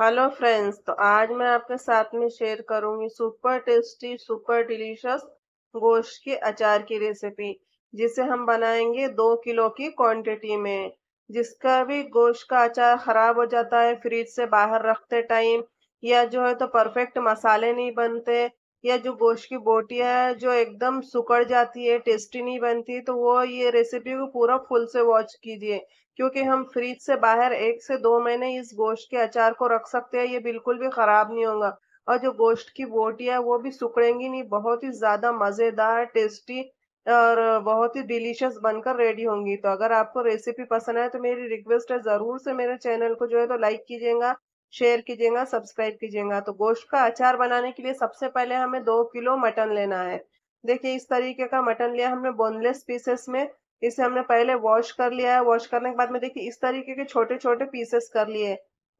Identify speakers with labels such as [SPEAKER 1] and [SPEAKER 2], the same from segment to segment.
[SPEAKER 1] hello friends तो आज मैं आपके साथ में शेयर करूंगी सुपर टेस्टी सुपर डिलीशियस गोश्त के अचार की रेसिपी जिसे हम बनाएंगे दो किलो की क्वांटिटी में जिसका भी गोश्त का अचार ख़राब हो जाता है फ्रिज से बाहर रखते टाइम या जो है तो परफेक्ट मसाले नहीं बनते या जो गोश्त की बोटियाँ है जो एकदम सुकड़ जाती है टेस्टी नहीं बनती तो वो ये रेसिपी को पूरा फुल से वॉच कीजिए क्योंकि हम फ्रिज से बाहर एक से दो महीने इस गोश्त के अचार को रख सकते हैं ये बिल्कुल भी ख़राब नहीं होगा और जो गोश्त की बोटियाँ वो भी सुखड़ेंगी नहीं बहुत ही ज़्यादा मज़ेदार टेस्टी और बहुत ही डिलीशियस बनकर रेडी होंगी तो अगर आपको रेसिपी पसंद आए तो मेरी रिक्वेस्ट है ज़रूर से मेरे चैनल को जो है तो लाइक कीजिएगा शेयर कीजिएगा सब्सक्राइब कीजिएगा तो गोश्त का अचार बनाने के लिए सबसे पहले हमें दो किलो मटन लेना है देखिए इस तरीके का मटन लिया हमने बोनलेस पीसेस में इसे हमने पहले वॉश कर लिया है वॉश करने के बाद में देखिए इस तरीके के छोटे छोटे पीसेस कर लिए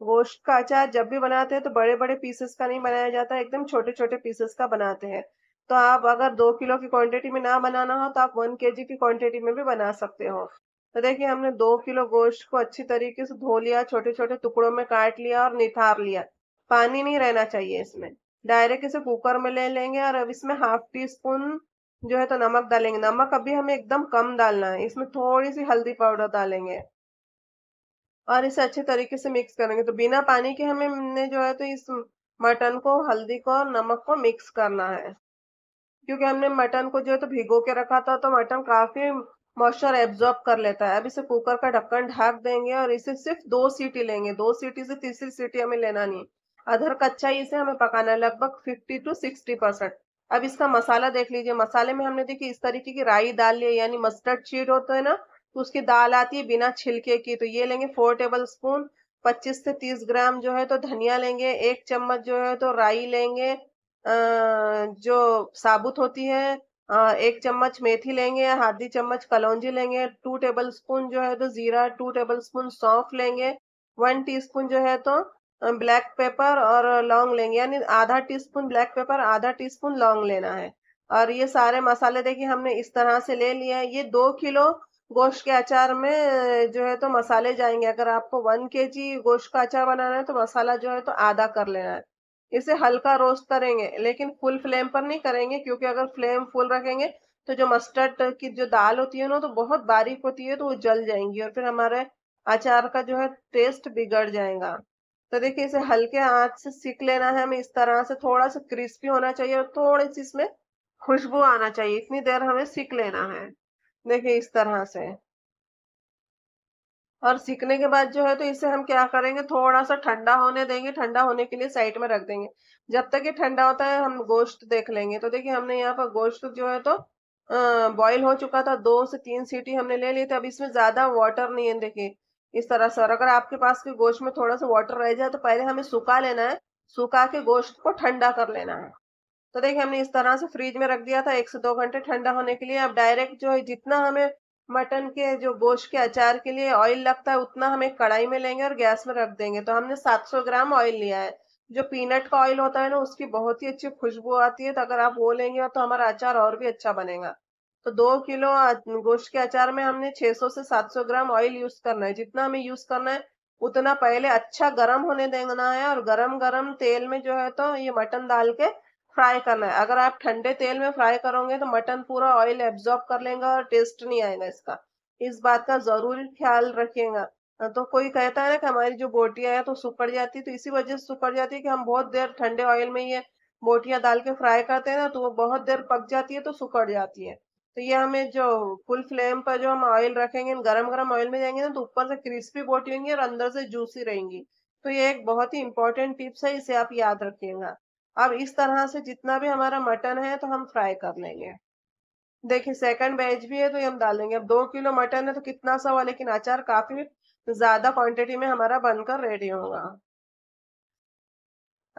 [SPEAKER 1] गोश्त का अचार जब भी बनाते हैं तो बड़े बड़े पीसेस का नहीं बनाया जाता एकदम छोटे छोटे पीसेस का बनाते हैं तो आप अगर दो किलो की क्वांटिटी में ना बनाना हो तो आप वन के की क्वांटिटी में भी बना सकते हो तो देखिए हमने दो किलो गोश्त को अच्छी तरीके से धो लिया छोटे छोटे टुकड़ों में काट लिया और निथार लिया पानी नहीं रहना चाहिए इसमें डायरेक्ट इसे कुकर में ले लेंगे और अब इसमें हाफ टी स्पून जो है तो नमक डालेंगे नमक अभी हमें एकदम कम डालना है इसमें थोड़ी सी हल्दी पाउडर डालेंगे और इसे अच्छे तरीके से मिक्स करेंगे तो बिना पानी के हमें जो है तो इस मटन को हल्दी को और नमक को मिक्स करना है क्योंकि हमने मटन को जो है तो भिगो के रखा था तो मटन काफी मॉइस्चर एब्जॉर्ब कर लेता है अब इसे कुकर का ढक्कन ढाक देंगे और इसे सिर्फ दो सीटी लेंगे दो सीटी से तीसरी सीटी हमें लेना नहीं अधर कच्चा ही इसे हमें पकाना है लगभग फिफ्टी टू सिक्सटी परसेंट अब इसका मसाला देख लीजिए मसाले में हमने देखिए इस तरीके की राई डाल ली यानी मस्टर्ड चीड होता है ना तो उसकी दाल आती है बिना छिलके की तो ये लेंगे फोर टेबल स्पून पच्चीस से तीस ग्राम जो है तो धनिया लेंगे एक चम्मच जो है तो राई लेंगे जो साबुत होती है एक चम्मच मेथी लेंगे आधी चम्मच कलौजी लेंगे टू टेबल स्पून जो है तो जीरा टू टेबल स्पून सौंफ लेंगे वन टीस्पून जो है तो ब्लैक पेपर और लौंग लेंगे यानी आधा टीस्पून ब्लैक पेपर आधा टीस्पून लौंग लेना है और ये सारे मसाले देखिए हमने इस तरह से ले लिए हैं ये दो किलो गोश्त के अचार में जो है तो मसाले जाएंगे अगर आपको वन के जी गोश्त का अचार बनाना है तो मसाला जो है तो आधा कर लेना है इसे हल्का रोस्ट करेंगे लेकिन फुल फ्लेम पर नहीं करेंगे क्योंकि अगर फ्लेम फुल रखेंगे तो जो मस्टर्ड की जो दाल होती है ना तो बहुत बारीक होती है तो वो जल जाएंगी और फिर हमारे अचार का जो है टेस्ट बिगड़ जाएगा तो देखिए इसे हल्के आंच से सीख लेना है हमें इस तरह से थोड़ा सा क्रिस्पी होना चाहिए और थोड़ी सी इसमें खुशबू आना चाहिए इतनी देर हमें सीख लेना है देखिए इस तरह से और सीखने के बाद जो है तो इसे हम क्या करेंगे थोड़ा सा ठंडा होने देंगे ठंडा होने के लिए साइड में रख देंगे जब तक ये ठंडा होता है हम गोश्त देख लेंगे तो देखिए हमने यहाँ पर गोश्त जो है तो बॉईल हो चुका था दो से तीन सीटी हमने ले ली थी अब इसमें ज्यादा वाटर नहीं है देखिए इस तरह से और अगर आपके पास के गोश्त में थोड़ा सा वाटर रह जाए तो पहले हमें सुखा लेना है सुखा के गोश्त को ठंडा कर लेना है तो देखिए हमने इस तरह से फ्रिज में रख दिया था एक से दो घंटे ठंडा होने के लिए अब डायरेक्ट जो है जितना हमें मटन के जो गोश्त के अचार के लिए ऑयल लगता है उतना हम एक कढ़ाई में लेंगे और गैस में रख देंगे तो हमने 700 ग्राम ऑयल लिया है जो पीनट का ऑयल होता है ना उसकी बहुत ही अच्छी खुशबू आती है तो अगर आप वो लेंगे तो हमारा अचार और भी अच्छा बनेगा तो दो किलो गोश्त के अचार में हमने 600 से 700 ग्राम ऑयल यूज करना है जितना हमें यूज करना है उतना पहले अच्छा गर्म होने देना है और गरम गरम तेल में जो है तो ये मटन डाल के फ्राई करना है अगर आप ठंडे तेल में फ्राई करोगे तो मटन पूरा ऑयल एब्जॉर्ब कर लेगा और टेस्ट नहीं आएगा इसका इस बात का जरूर ख्याल रखेगा तो कोई कहता है ना कि हमारी जो बोटियां है तो सुखड़ जाती है तो इसी वजह से सुखड़ जाती है कि हम बहुत देर ठंडे ऑयल में ये बोटियां डाल के फ्राई करते हैं ना तो वो बहुत देर पक जाती है तो सुखड़ जाती है तो ये हमें जो फुल फ्लेम पर जो हम ऑयल रखेंगे गरम गरम ऑयल में जाएंगे ना तो ऊपर से क्रिस्पी बोटी होंगी और अंदर से जूसी रहेंगी तो ये एक बहुत ही इंपॉर्टेंट टिप्स है इसे आप याद रखिएगा अब इस तरह से जितना भी हमारा मटन है तो हम फ्राई कर लेंगे देखिए सेकंड बैच भी है तो ये हम डालेंगे अब दो किलो मटन है तो कितना सा हुआ लेकिन अचार काफी ज्यादा क्वांटिटी में हमारा बनकर रेडी होगा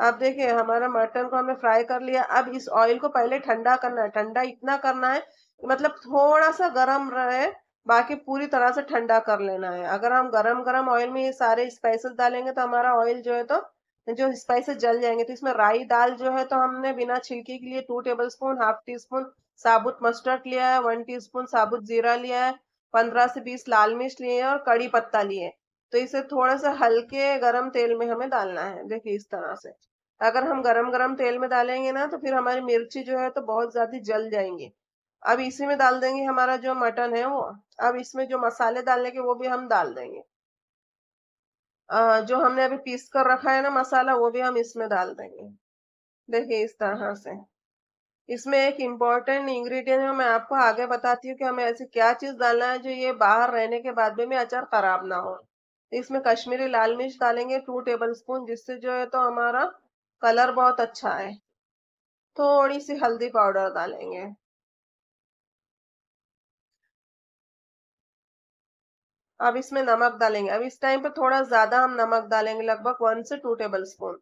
[SPEAKER 1] आप देखिए हमारा मटन को हमने फ्राई कर लिया अब इस ऑयल को पहले ठंडा करना है ठंडा इतना करना है मतलब थोड़ा सा गर्म रहे बाकी पूरी तरह से ठंडा कर लेना है अगर हम गरम गरम ऑयल में ये सारे स्पाइसेस डालेंगे तो हमारा ऑयल जो है तो जो स्पाइसेस जल जाएंगे तो इसमें राई दाल जो है तो हमने बिना छिलके के लिए two tablespoon half teaspoon साबुत मस्टर्ड लिया है वन टी स्पून साबुत जीरा लिया है पंद्रह से बीस लाल मिर्च लिए है और कड़ी पत्ता लिए तो इसे थोड़ा सा हल्के गर्म तेल में हमें डालना है देखिए इस तरह से अगर हम गरम गरम तेल में डालेंगे ना तो फिर हमारी मिर्ची जो है तो बहुत ज्यादा जल जाएंगी अब इसी में डाल देंगे हमारा जो मटन है वो अब इसमें जो मसाले डालने के वो भी हम डाल देंगे आ, जो हमने अभी पीस कर रखा है ना मसाला वो भी हम इसमें डाल देंगे देखिए इस तरह से इसमें एक इम्पॉर्टेंट इंग्रेडिएंट है मैं आपको आगे बताती हूँ कि हमें ऐसी क्या चीज़ डालना है जो ये बाहर रहने के बाद भी अचार खराब ना हो इसमें कश्मीरी लाल मिर्च डालेंगे टू टेबल स्पून जिससे जो है तो हमारा कलर बहुत अच्छा है थोड़ी सी हल्दी पाउडर डालेंगे अब इसमें नमक डालेंगे अब इस टाइम पर थोड़ा ज़्यादा हम नमक डालेंगे लगभग वन से टू टेबल स्पून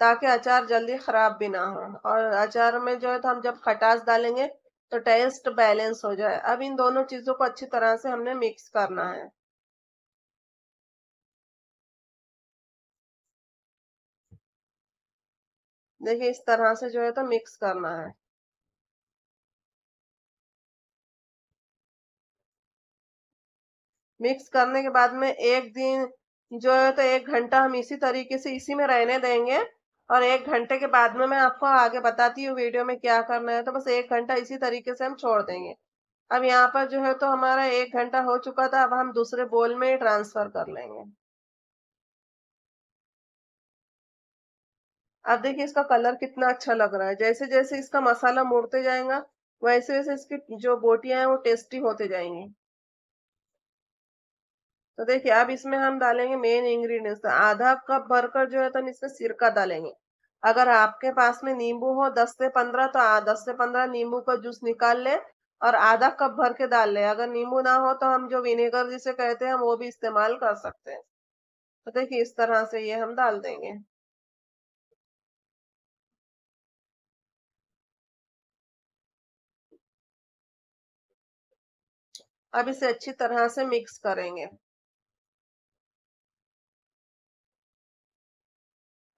[SPEAKER 1] ताकि अचार जल्दी ख़राब भी ना हो और अचार में जो है तो हम जब खटास डालेंगे तो टेस्ट बैलेंस हो जाए अब इन दोनों चीज़ों को अच्छी तरह से हमने मिक्स करना है देखिए इस तरह से जो है तो मिक्स करना है मिक्स करने के बाद में एक दिन जो है तो एक घंटा हम इसी तरीके से इसी में रहने देंगे और एक घंटे के बाद में मैं आपको आगे बताती हूँ वीडियो में क्या करना है तो बस एक घंटा इसी तरीके से हम छोड़ देंगे अब यहाँ पर जो है तो हमारा एक घंटा हो चुका था अब हम दूसरे बोल में ट्रांसफर कर लेंगे अब देखिए इसका कलर कितना अच्छा लग रहा है जैसे जैसे इसका मसाला मुड़ते जाएगा वैसे वैसे इसकी जो बोटियां हैं वो टेस्टी होते जाएंगी तो देखिए अब इसमें हम डालेंगे मेन इंग्रेडिएंट्स तो आधा कप भरकर जो है तो इसमें सिरका डालेंगे अगर आपके पास में नींबू हो दस से पंद्रह तो दस से पंद्रह नींबू का जूस निकाल ले और आधा कप भर के डाल ले अगर नींबू ना हो तो हम जो विनेगर जिसे कहते हैं वो भी इस्तेमाल कर सकते हैं तो देखिए इस तरह से ये हम डाल देंगे अब इसे अच्छी तरह से मिक्स करेंगे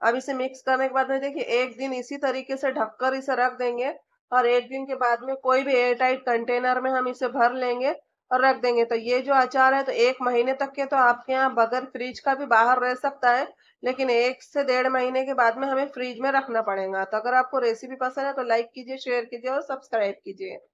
[SPEAKER 1] अब इसे मिक्स करने के बाद में देखिए एक दिन इसी तरीके से ढककर इसे रख देंगे और एक दिन के बाद में कोई भी एयर टाइट कंटेनर में हम इसे भर लेंगे और रख देंगे तो ये जो अचार है तो एक महीने तक के तो आपके यहाँ बगैर फ्रिज का भी बाहर रह सकता है लेकिन एक से डेढ़ महीने के बाद में हमें फ्रिज में रखना पड़ेगा तो अगर आपको रेसिपी पसंद है तो लाइक कीजिए शेयर कीजिए और सब्सक्राइब कीजिए